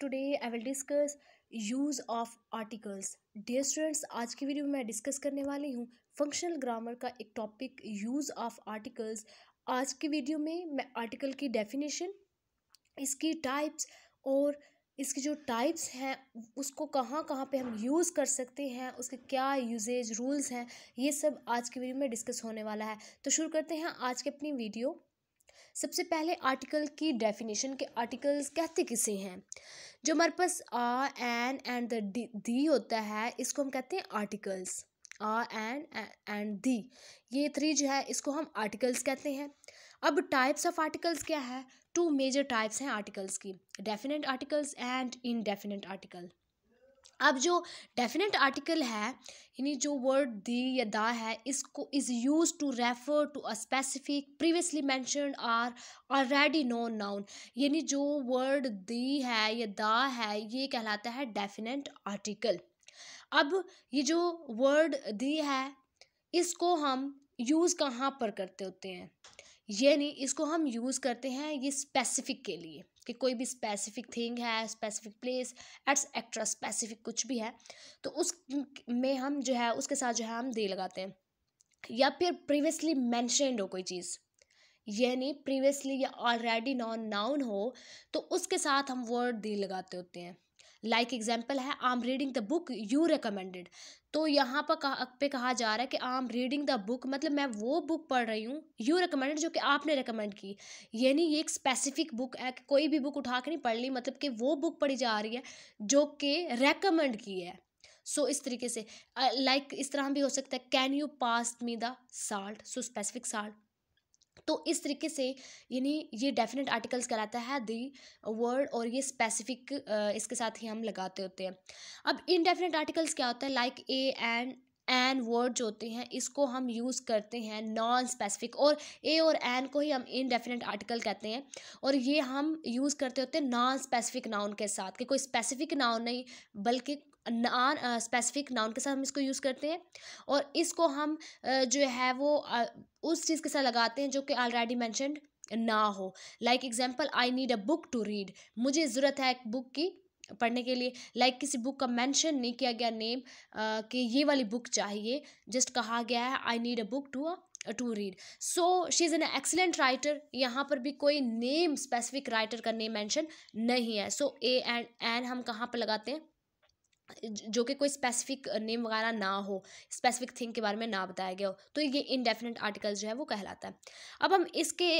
today I will discuss use of articles Dear students आज की video में मैं डिस्कस करने वाली हूँ फंक्शनल ग्रामर का एक टॉपिक यूज़ ऑफ आर्टिकल्स आज की वीडियो में मैं आर्टिकल की डेफिनेशन इसकी टाइप्स और इसकी जो टाइप्स हैं उसको कहाँ कहाँ पे हम यूज़ कर सकते हैं उसके क्या यूजेज रूल्स हैं ये सब आज की वीडियो में डिस्कस होने वाला है तो शुरू करते हैं आज की अपनी वीडियो सबसे पहले आर्टिकल की डेफिनेशन के आर्टिकल्स कहते किसे हैं जो हमारे पास a an and the the होता है इसको हम कहते हैं articles a an and the ये थ्री जो है इसको हम आर्टिकल्स कहते हैं अब टाइप्स ऑफ आर्टिकल्स क्या है टू मेजर टाइप्स हैं आर्टिकल्स की definite articles and indefinite article अब जो डेफिनेट आर्टिकल है यानी जो वर्ड दी या दा है इसको is use to refer to a specific previously mention or already known noun यानी जो वर्ड दी है या दा है ये कहलाता है डेफिनेट आर्टिकल अब ये जो वर्ड दी है इसको हम यूज़ कहाँ पर करते होते हैं ये नहीं इसको हम यूज़ करते हैं ये स्पेसिफिक के लिए कि कोई भी स्पेसिफिक थिंग है specific place et cetera specific कुछ भी है तो उस में हम जो है उसके साथ जो है हम दे लगाते हैं या फिर प्रीवियसली मैंशनड हो कोई चीज़ यानी प्रीवियसली या ऑलरेडी नॉन नाउन हो तो उसके साथ हम वर्ड दे लगाते होते हैं लाइक like एग्जाम्पल है I am reading the book you recommended तो यहाँ पर कहा पे कहा जा रहा है कि I am reading the book मतलब मैं वो बुक पढ़ रही हूँ यू रिकमेंडेड जो कि आपने रिकमेंड की यानी ये एक स्पेसिफिक बुक है कि कोई भी बुक उठा के नहीं पढ़ ली मतलब कि वो बुक पढ़ी जा रही है जो कि रेकमेंड की है सो so, इस तरीके से लाइक uh, like, इस तरह भी हो सकता है can you pass me the salt so specific salt तो इस तरीके से यानी ये डेफिनेट आर्टिकल्स कहलाता है दी वर्ड और ये स्पेसिफिक इसके साथ ही हम लगाते होते हैं अब इनडेफिनेट आर्टिकल्स क्या होता है like a and an word जो होते हैं इसको हम यूज़ करते हैं नॉन स्पेसिफिक और ए और एन को ही हम इनडेफिनेट आर्टिकल कहते हैं और ये हम यूज़ करते होते हैं नॉन स्पेसिफिक नाउन के साथ कि कोई स्पेसिफिक नाउन नहीं बल्कि नॉन स्पेसिफिक नाउन के साथ हम इसको यूज़ करते हैं और इसको हम uh, जो है वो uh, उस चीज़ के साथ लगाते हैं जो कि ऑलरेडी मैंशनड ना हो like example I need a book to read मुझे ज़रूरत है एक बुक की पढ़ने के लिए लाइक like किसी बुक का मेंशन नहीं किया गया नेम कि ये वाली बुक चाहिए जस्ट कहा गया है I need a book to a to read so she is an excellent writer यहाँ पर भी कोई नेम स्पेसिफिक राइटर का नेम मैंशन नहीं है सो ए एंड एन हम कहाँ पर लगाते हैं जो कि कोई स्पेसिफिक नेम वगैरह ना हो स्पेसिफिक थिंग के बारे में ना बताया गया हो तो ये इनडेफिनेट आर्टिकल जो है वो कहलाता है अब हम इसके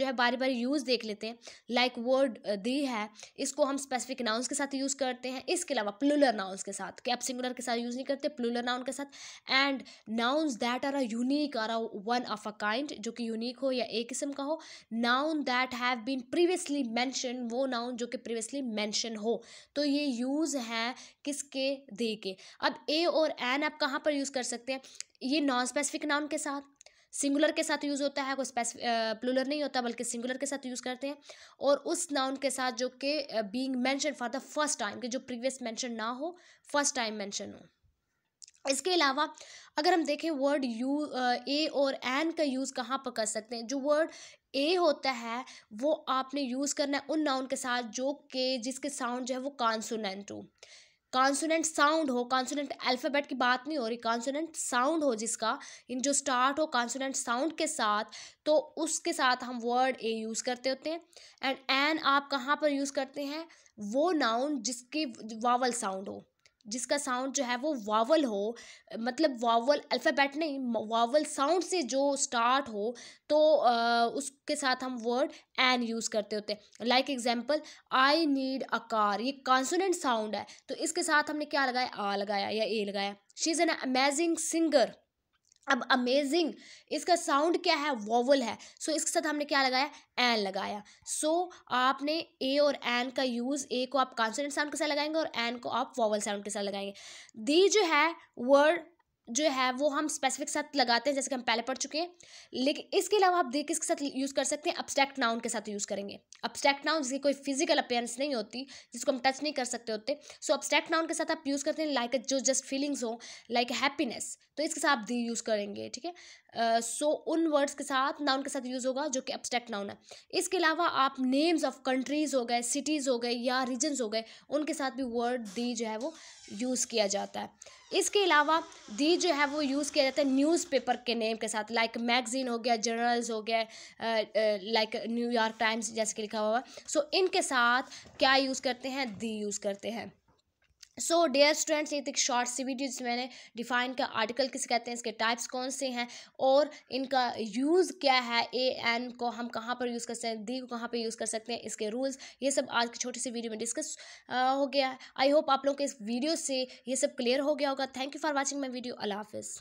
जो है बारी बारी यूज़ देख लेते हैं लाइक वर्ड दी है इसको हम स्पेसिफिक नाउंस के साथ यूज़ करते हैं इसके अलावा प्लुलर नाउंस के साथ कैप सिंगुलर के साथ यूज़ नहीं करते प्लुलर नाउन के साथ and nouns that are a unique or a one of a kind जो कि यूनिक हो या एक किस्म का हो noun that have been previously mention वो नाउन जो कि प्रीवियसली मैंशन हो तो ये यूज़ है किसके के दे के अब ए और एन आप कहाँ पर यूज़ कर सकते हैं ये नॉन स्पेसिफिक नाम के साथ सिंगुलर के साथ यूज़ होता है कोई स्पेसिफिक प्लुलर नहीं होता बल्कि सिंगुलर के साथ यूज़ करते हैं और उस नाउन के साथ जो के being mention for the first time कि जो प्रीवियस मेंशन ना हो फर्स्ट टाइम मेंशन हो इसके अलावा अगर हम देखें वर्ड यू ए और एन का यूज़ कहाँ पर कर सकते हैं जो वर्ड ए होता है वो आपने यूज़ करना है उन नाउन के साथ जो के जिसके साउंड जो है वो कॉन्सोनेंट हो कॉन्सोनेंट साउंड हो कॉन्सोनेंट अल्फ़ाबेट की बात नहीं हो रही कॉन्सोनेंट साउंड हो जिसका इन जो स्टार्ट हो कॉन्सोनेंट साउंड के साथ तो उसके साथ हम वर्ड ए यूज़ करते होते हैं एंड एन आप कहाँ पर यूज़ करते हैं वो नाउन जिसकी वावल साउंड हो जिसका साउंड जो है वो वावल हो मतलब वावल अल्फ़ाबेट नहीं वावल साउंड से जो स्टार्ट हो तो आ, उसके साथ हम वर्ड एन यूज़ करते होते हैं like example I need a car ये कॉन्सोनेंट साउंड है तो इसके साथ हमने क्या लगाया आ लगाया या ए लगाया she is an amazing singer अब अमेजिंग इसका साउंड क्या है वोवल है सो so, इसके साथ हमने क्या लगाया एन लगाया सो so, आपने ए और एन का यूज़ ए को आप कॉन्सोनेंट साउंड के साथ लगाएंगे और एन को आप वोवल साउंड के साथ लगाएंगे दी जो है वर्ड जो है वो हम स्पेसिफिक साथ लगाते हैं जैसे कि हम पहले पढ़ चुके हैं लेकिन इसके अलावा आप देख किसके साथ यूज़ कर सकते हैं अब्स्ट्रैक्ट नाउन के साथ यूज़ करेंगे अब्स्ट्रैक्ट नाउन जिसकी कोई फिजिकल अपेयरेंस नहीं होती जिसको हम टच नहीं कर सकते होते सो अब्स्ट्रैक्ट नाउन के साथ आप यूज़ करते हैं लाइक जो जस्ट फीलिंग्स हो लाइक हैप्पीनेस तो इसके साथ आप दी यूज़ करेंगे ठीक है सो उन वर्ड्स के साथ नाउन के साथ यूज़ होगा जो कि अब्स्ट्रैक्ट नाउन है इसके अलावा आप नेम्स ऑफ कंट्रीज़ हो गए सिटीज़ हो गए या रीजन्स हो गए उनके साथ भी वर्ड दी जो है वो यूज़ किया जाता है इसके अलावा दी जो है वो यूज़ किया जाता है न्यूज़पेपर के नेम के साथ लाइक मैगज़ीन हो गया जर्नल्स हो गया लाइक न्यूयॉर्क टाइम्स जैसे कि लिखा हुआ है सो इनके साथ क्या यूज़ करते हैं दी यूज़ करते हैं सो डेयर स्टूडेंट्स ये थी तो शॉर्ट सी वीडियो जिसमें मैंने डिफाइन का आर्टिकल किसे कहते हैं इसके टाइप्स कौन से हैं और इनका यूज़ क्या है ए एन को हम कहाँ पर यूज़ कर सकते हैं दी को कहाँ पर यूज़ कर सकते हैं इसके रूल्स ये सब आज की छोटी सी वीडियो में डिस्कस हो गया आई होप आप लोगों के इस वीडियो से ये सब क्लियर हो गया होगा thank you for watching my video अला हाफिज़